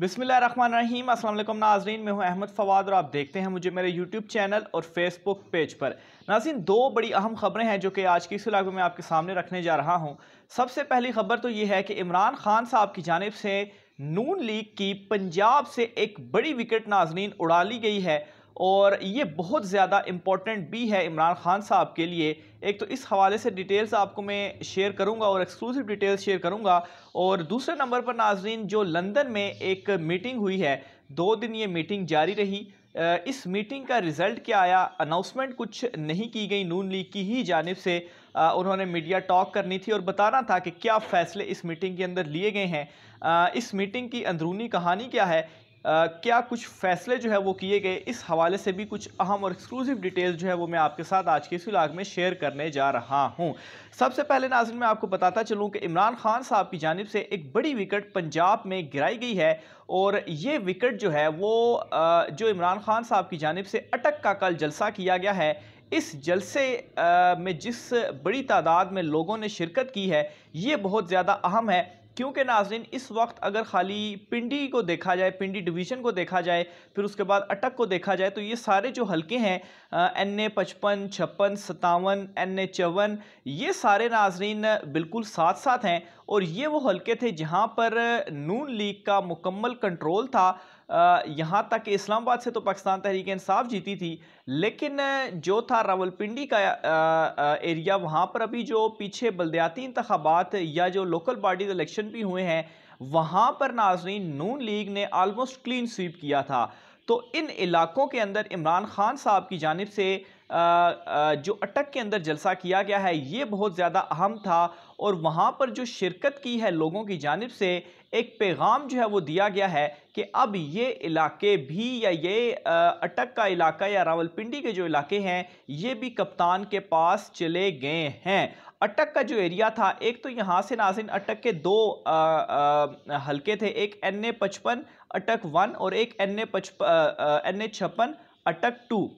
बिसमीम असल नाजरीन मैं हूँ अहमद फवाद और आप देखते हैं मुझे मेरे यूट्यूब चैनल और फेसबुक पेज पर नाजिन दो बड़ी अहम खबरें हैं जो कि आज की इस इलाकों में आपके सामने रखने जा रहा हूँ सबसे पहली खबर तो ये है कि इमरान खान साहब की जानब से नून लीग की पंजाब से एक बड़ी विकेट नाजरीन उड़ा ली गई है और ये बहुत ज़्यादा इम्पॉर्टेंट भी है इमरान खान साहब के लिए एक तो इस हवाले से डिटेल्स आपको मैं शेयर करूंगा और एक्सक्लूसिव डिटेल्स शेयर करूंगा और दूसरे नंबर पर नाजरीन जो लंदन में एक मीटिंग हुई है दो दिन ये मीटिंग जारी रही इस मीटिंग का रिज़ल्ट क्या आया अनाउंसमेंट कुछ नहीं की गई नून लीग की ही जानब से उन्होंने मीडिया टॉक करनी थी और बताना था कि क्या फ़ैसले इस मीटिंग के अंदर लिए गए हैं इस मीटिंग की अंदरूनी कहानी क्या है क्या कुछ फैसले जो है वो किए गए इस हवाले से भी कुछ अहम और एक्सक्लूसिव डिटेल्स जो है वो मैं आपके साथ आज के इस विलाग में शेयर करने जा रहा हूँ सबसे पहले नाजिन मैं आपको बताता चलूँ कि इमरान खान साहब की जानब से एक बड़ी विकेट पंजाब में गिराई गई है और ये विकेट जो है वो जो इमरान खान साहब की जानब से अटक का कल जलसा किया गया है इस जलसे में जिस बड़ी तादाद में लोगों ने शिरकत की है ये बहुत ज़्यादा अहम है क्योंकि नाजरीन इस वक्त अगर खाली पिंडी को देखा जाए पिंडी डिवीज़न को देखा जाए फिर उसके बाद अटक को देखा जाए तो ये सारे जो हलके हैं एन ए पचपन छप्पन सतावन एन ए चौवन ये सारे नाजरीन बिल्कुल साथ साथ हैं और ये वो हलके थे जहाँ पर नून लीग का मुकम्मल कंट्रोल था यहाँ तक इस्लामाबाद से तो पाकिस्तान तहरीक इंसाफ जीती थी लेकिन जो था रावलपिंडी का एरिया वहाँ पर अभी जो पीछे बलदयाती इंतबात या जो लोकल बॉडीज इलेक्शन भी हुए हैं वहाँ पर नाजरीन नून लीग ने आलमोस्ट क्लीन स्वीप किया था तो इन इलाकों के अंदर इमरान खान साहब की जानब से जो अटक के अंदर जलसा किया गया है ये बहुत ज़्यादा अहम था और वहाँ पर जो शिरकत की है लोगों की जानब से एक पैगाम जो है वो दिया गया है कि अब ये इलाके भी या ये अटक का इलाका या रावलपिंडी के जो इलाके हैं ये भी कप्तान के पास चले गए हैं अटक का जो एरिया था एक तो यहाँ से नाजिन अटक के दो आ, आ, हलके थे एक एन ए पचपन अटक वन और एक एन ए पचप एन ए छप्पन अटक टू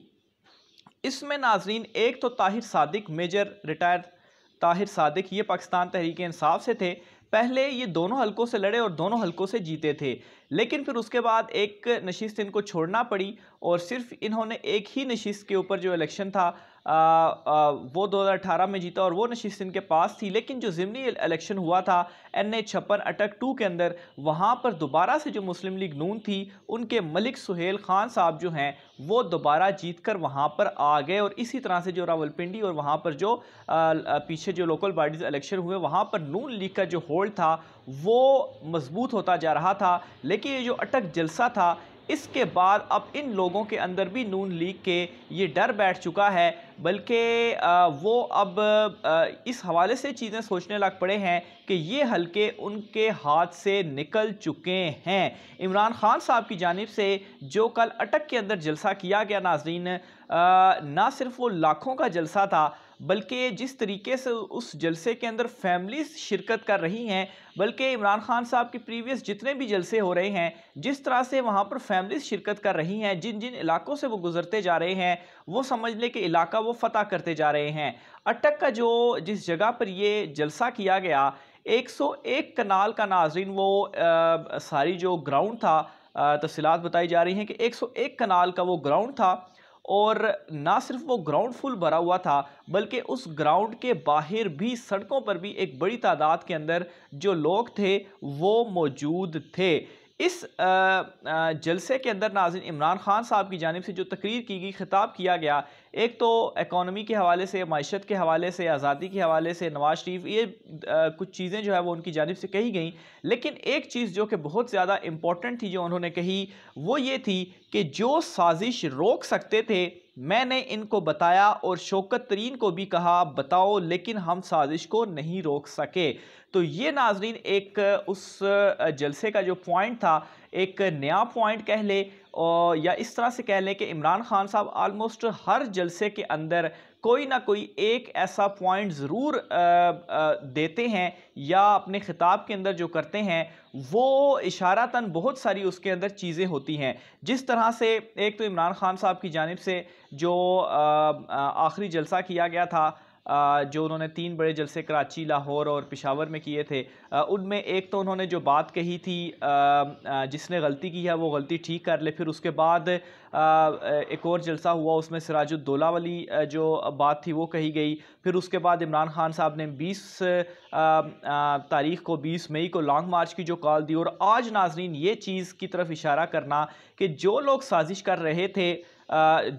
इसमें नाजरीन एक तो ताहिर सादिक मेजर रिटायर्ड ताहिर सादिक ये पाकिस्तान तहरीक इंसाफ से थे पहले ये दोनों हलकों से लड़े और दोनों हलकों से जीते थे लेकिन फिर उसके बाद एक नशीस्त इनको छोड़ना पड़ी और सिर्फ इन्होंने एक ही नशीस्त के ऊपर जो इलेक्शन था वो दो वो 2018 में जीता और वो नशीस इनके पास थी लेकिन जो ज़िमनी इलेक्शन हुआ था एन ए छप्पन अटक टू के अंदर वहाँ पर दोबारा से जो मुस्लिम लीग नून थी उनके मलिक सुहेल खान साहब जो हैं वो दोबारा जीत कर वहाँ पर आ गए और इसी तरह से जो रावलपिंडी और वहाँ पर जो आ, पीछे जो लोकल बॉडीज़ इलेक्शन हुए वहाँ पर नून लीग का जो होल्ड था वो मजबूत होता जा रहा था लेकिन ये जो अटक जलसा था इसके बाद अब इन लोगों के अंदर भी नून लीग के ये डर बैठ चुका है बल्कि वो अब इस हवाले से चीज़ें सोचने लग पड़े हैं कि ये हलके उनके हाथ से निकल चुके हैं इमरान खान साहब की जानब से जो कल अटक के अंदर जलसा किया गया नाजरीन ना सिर्फ वो लाखों का जलसा था बल्कि जिस तरीके से उस जलसे के अंदर फैमिलीज शिरकत कर रही हैं बल्कि इमरान खान साहब के प्रीवियस जितने भी जलसे हो रहे हैं जिस तरह से वहाँ पर फैमिलीज शिरकत कर रही हैं जिन जिन इलाकों से वो गुजरते जा रहे हैं वो समझ लें कि इलाका वो फतह करते जा रहे हैं अटक का जो जिस जगह पर ये जलसा किया गया 101 कनाल का नाजरीन वो आ, सारी जो ग्राउंड था तफसीत बताई जा रही हैं कि 101 कनाल का वो ग्राउंड था और ना सिर्फ वो ग्राउंड फुल भरा हुआ था बल्कि उस ग्राउंड के बाहर भी सड़कों पर भी एक बड़ी तादाद के अंदर जो लोग थे वो मौजूद थे इस जलसे के अंदर नाजिन इमरान खान साहब की जानब से जो तकरीर की गई खिताब किया गया एक तो एकानमी के हवाले से मीशत के हवाले से आज़ादी के हवाले से नवाज़ शरीफ ये आ, कुछ चीज़ें जो है वो उनकी जानब से कही गई लेकिन एक चीज़ जो कि बहुत ज़्यादा इम्पोर्टेंट थी जो उन्होंने कही वो ये थी कि जो साजिश रोक सकते थे मैंने इनको बताया और शौकत तरीन को भी कहा बताओ लेकिन हम साजिश को नहीं रोक सके तो ये नाजरीन एक उस जलसे का जो पॉइंट था एक नया पॉइंट कह ले या इस तरह से कह लें कि इमरान खान साहब आलमोस्ट हर जलसे के अंदर कोई ना कोई एक ऐसा पॉइंट ज़रूर देते हैं या अपने ख़िताब के अंदर जो करते हैं वो इशारातन बहुत सारी उसके अंदर चीज़ें होती हैं जिस तरह से एक तो इमरान खान साहब की जानब से जो आखिरी जलसा किया गया था जो उन्होंने तीन बड़े जलसे कराची लाहौर और पिशावर में किए थे उनमें एक तो उन्होंने जो बात कही थी जिसने गलती की है वो गलती ठीक कर ले फिर उसके बाद एक और जलसा हुआ उसमें सिराजुद्दौला वाली जो बात थी वो कही गई फिर उसके बाद इमरान खान साहब ने बीस तारीख को बीस मई को लॉन्ग मार्च की जो कॉल दी और आज नाजरीन ये चीज़ की तरफ इशारा करना कि जो लोग साजिश कर रहे थे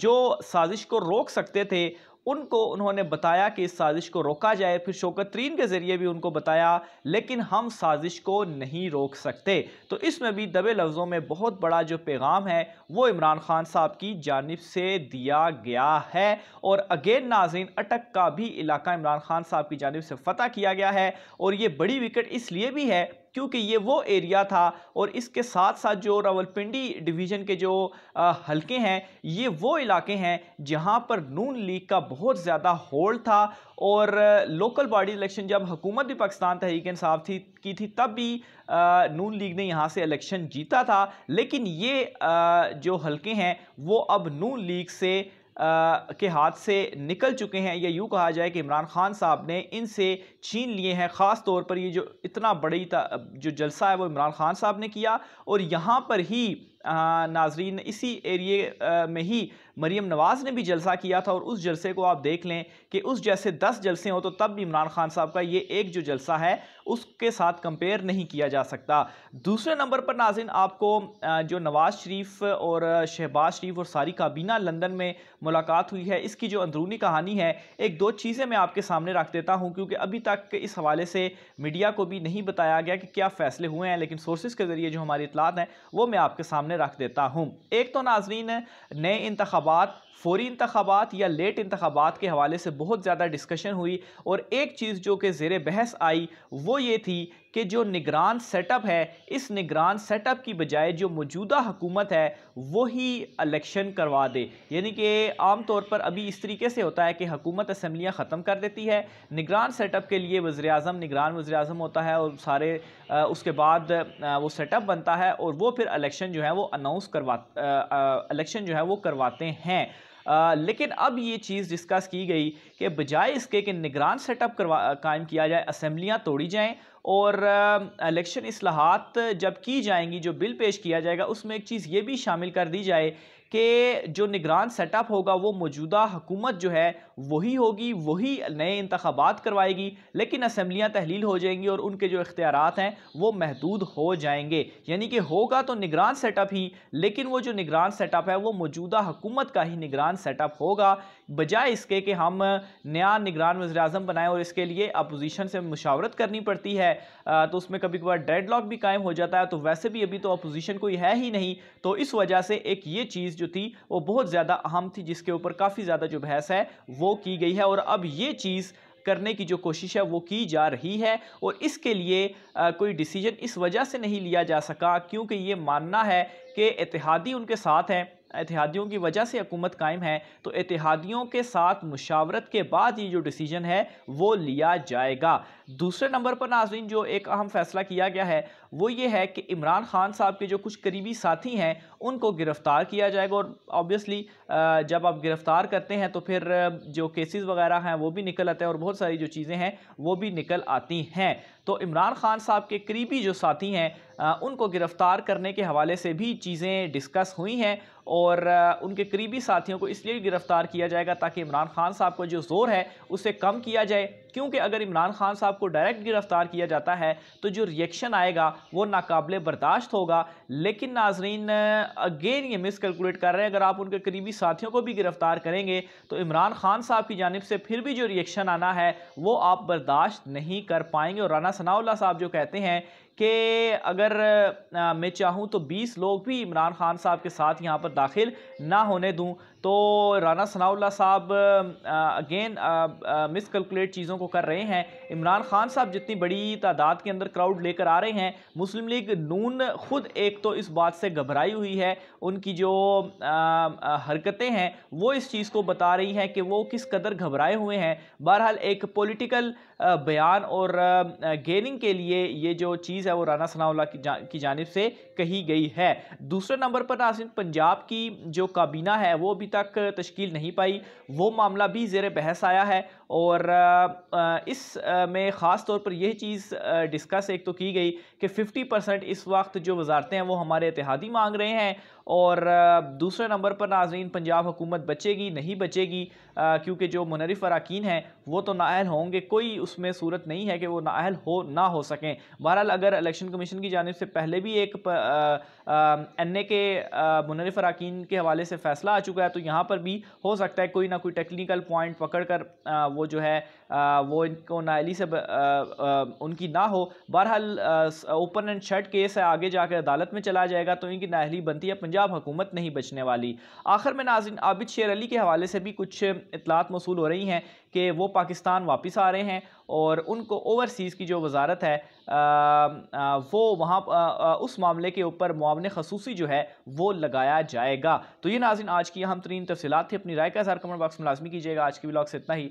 जो साजिश को रोक सकते थे उनको उन्होंने बताया कि इस साजिश को रोका जाए फिर शोकतरीन के ज़रिए भी उनको बताया लेकिन हम साजिश को नहीं रोक सकते तो इसमें भी दबे लफ्ज़ों में बहुत बड़ा जो पैगाम है वो इमरान खान साहब की जानब से दिया गया है और अगेन नाजिन अटक का भी इलाका इमरान खान साहब की जानब से फ़तह किया गया है और ये बड़ी विकेट इसलिए भी है क्योंकि ये वो एरिया था और इसके साथ साथ जो रावलपिंडी डिवीज़न के जो हलके हैं ये वो इलाके हैं जहाँ पर नून लीग का बहुत ज़्यादा होल्ड था और लोकल बॉडी इलेक्शन जब हुकूमत भी पाकिस्तान तहरीक इंसाफ थी की थी तब भी नून लीग ने यहाँ से इलेक्शन जीता था लेकिन ये जो हलके हैं वो अब नून लीग से के हाथ से निकल चुके हैं या यूँ कहा जाए कि इमरान खान साहब ने इनसे छीन लिए हैं ख़ास तौर पर ये जो इतना बड़ी जो जलसा है वो इमरान खान साहब ने किया और यहाँ पर ही नाजरीन इसी एरिए में ही मरीम नवाज़ ने भी जलसा किया था और उस जलसे को आप देख लें कि उस जैसे दस जलसे हों तो तब भी इमरान खान साहब का ये एक जो जलसा है उसके साथ कंपेयर नहीं किया जा सकता दूसरे नंबर पर नाजिन आपको जो नवाज़ शरीफ और शहबाज शरीफ और सारी काबीना लंदन में मुलाकात हुई है इसकी जो अंदरूनी कहानी है एक दो चीज़ें मैं आपके सामने रख देता हूँ क्योंकि अभी तक इस हवाले से मीडिया को भी नहीं बताया गया कि क्या फ़ैसले हुए हैं लेकिन सोर्सेज के ज़रिए जो हमारी इतलात हैं वो मैं आपके सामने रख देता हूँ एक तो नाजरीन नए इंतबा इंतबात फौरी इंतबात या लेट इंतबात के हवाले से बहुत ज़्यादा डिस्कशन हुई और एक चीज़ जो कि ज़ेर बहस आई वो ये थी कि जो निगरान सेटअप है इस निगरान सेटअप की बजाय जो मौजूदा हुकूमत है वही इलेक्शन करवा दे यानी कि आम तौर पर अभी इस तरीके से होता है कि हुकूमत असम्बलियाँ ख़त्म कर देती है निगरान सेटअप के लिए वज़र अजम निगरान वजर अजम होता है और सारे उसके बाद वो सेटअप बनता है और वो फिर इलेक्शन जो है वो अनाउंस करवा इलेक्शन जो है वो करवाते हैं आ, लेकिन अब ये चीज़ डिस्कस की गई कि बजाय इसके कि निगरान सेटअप करवा कायम किया जाए असम्बलियाँ तोड़ी जाएँ और इलेक्शन असलाहत जब की जाएंगी जो बिल पेश किया जाएगा उसमें एक चीज़ ये भी शामिल कर दी जाए कि जो निगरान सेटअप होगा वो मौजूदा हुकूमत जो है वही होगी वही नए इंतबात करवाएगी लेकिन असम्बलियाँ तहलील हो जाएंगी और उनके जो इख्तियारत हैं वो महदूद हो जाएंगे यानी कि होगा तो निगरान सेटअप ही लेकिन वो जो निगरान सेटअप है वो मौजूदा हुकूमत का ही निगरान सेटअप होगा बजाय इसके कि हम नया निगरान वजर अजम बनाएं और इसके लिए अपोजिशन से मुशावरत करनी पड़ती है तो उसमें कभी कभार डेड लॉक भी कायम हो जाता है तो वैसे भी अभी तो अपोजिशन कोई है ही नहीं तो इस वजह से एक ये चीज़ जो थी वो बहुत ज़्यादा अहम थी जिसके ऊपर काफ़ी ज़्यादा जो बहस है वो की गई है और अब ये चीज़ करने की जो कोशिश है वो की जा रही है और इसके लिए आ, कोई डिसीजन इस वजह से नहीं लिया जा सका क्योंकि ये मानना है कि इतिहादी उनके साथ हैं इतिहादियों की वजह से हुकूमत कायम है तो इतिहादियों के साथ मुशावरत के बाद ये जो डिसीजन है वो लिया जाएगा दूसरे नंबर पर नाजरीन जो एक अहम फैसला किया गया है वो ये है कि इमरान खान साहब के जो कुछ करीबी साथी हैं उनको गिरफ़्तार किया जाएगा और ऑब्वियसली जब आप गिरफ़्तार करते हैं तो फिर जो केसेस वगैरह हैं वो भी निकल आते हैं और बहुत सारी जो चीज़ें हैं वो भी निकल आती हैं तो इमरान खान साहब के करीबी जो साथी हैं उनको गिरफ़्तार करने के हवाले से भी चीज़ें डिस्कस हुई हैं और उनके करीबी साथियों को इसलिए गिरफ़्तार किया जाएगा ताकि इमरान खान साहब को जो जोर है उसे कम किया जाए क्योंकि अगर इमरान खान साहब को डायरेक्ट गिरफ्तार किया जाता है तो जो रिएक्शन आएगा वो नाकबले बर्दाश्त होगा लेकिन नाजरीन अगेन ये मिस कैलकुलेट कर रहे हैं अगर आप उनके करीबी साथियों को भी गिरफ्तार करेंगे तो इमरान खान साहब की जानब से फिर भी जो रिएक्शन आना है वो आप बर्दाश्त नहीं कर पाएंगे और राना सनाउल्ला साहब जो कहते हैं कि अगर मैं चाहूँ तो 20 लोग भी इमरान खान साहब के साथ यहाँ पर दाखिल ना होने दूँ तो राना सनाउल्ला साहब अगेन मिसकलकुलेट चीज़ों को कर रहे हैं इमरान खान साहब जितनी बड़ी तादाद के अंदर क्राउड लेकर आ रहे हैं मुस्लिम लीग नून खुद एक तो इस बात से घबराई हुई है उनकी जो हरकतें हैं वो इस चीज़ को बता रही हैं कि वो किस कदर घबराए हुए हैं बहरहाल एक पोलिटिकल बयान और गेनिंग के लिए ये जो चीज़ चीज़ है वो राना सनाउल्ला की, जा, की जानब से कही गई है दूसरे नंबर पर नासिन पंजाब की जो काबीना है वो अभी तक तश्कील नहीं पाई वो मामला भी जेर बहस आया है और इस में ख़ास तौर पर यह चीज़ डिस्कस एक तो की गई कि 50 परसेंट इस वक्त जो वजारतें हैं वो हमारे इतिहादी मांग रहे हैं और दूसरे नंबर पर नाजरीन पंजाब हुकूमत बचेगी नहीं बचेगी क्योंकि जो मुनरफ अरकान हैं वो तो नाअल होंगे कोई उसमें सूरत नहीं है कि वो नाअल हो ना हो सकें बहरहाल अगर इलेक्शन कमीशन की जानब से पहले भी एक एन ए के मुनरफ अरकान के हवाले से फ़ैसला आ चुका है तो यहाँ पर भी हो सकता है कोई ना कोई टेक्निकल पॉइंट पकड़ कर आ, वो जो है आ, वो इनको नाअली से ब, आ, उनकी ना हो बहरहाल ओपन एंड शर्ट केस है आगे जाकर अदालत में चला जाएगा तो इनकी नाअली बनती है पंजाब हुकूमत नहीं बचने वाली आखिर में नाजिन आबिद शेर अली के हवाले से भी कुछ इतलात मौसू हो रही हैं कि वो पाकिस्तान वापस आ रहे हैं और उनको ओवरसीज़ की जो वजारत है आ, आ, वो वहाँ उस मामले के ऊपर मुआवन खसूसी जो है वो लगाया जाएगा तो ये नाजिन आज की अहम तरीन तफसलत थी अपनी राय का इजहार कमेंट बॉक्स में लाजमी कीजिएगा आज की ब्लॉग से इतना ही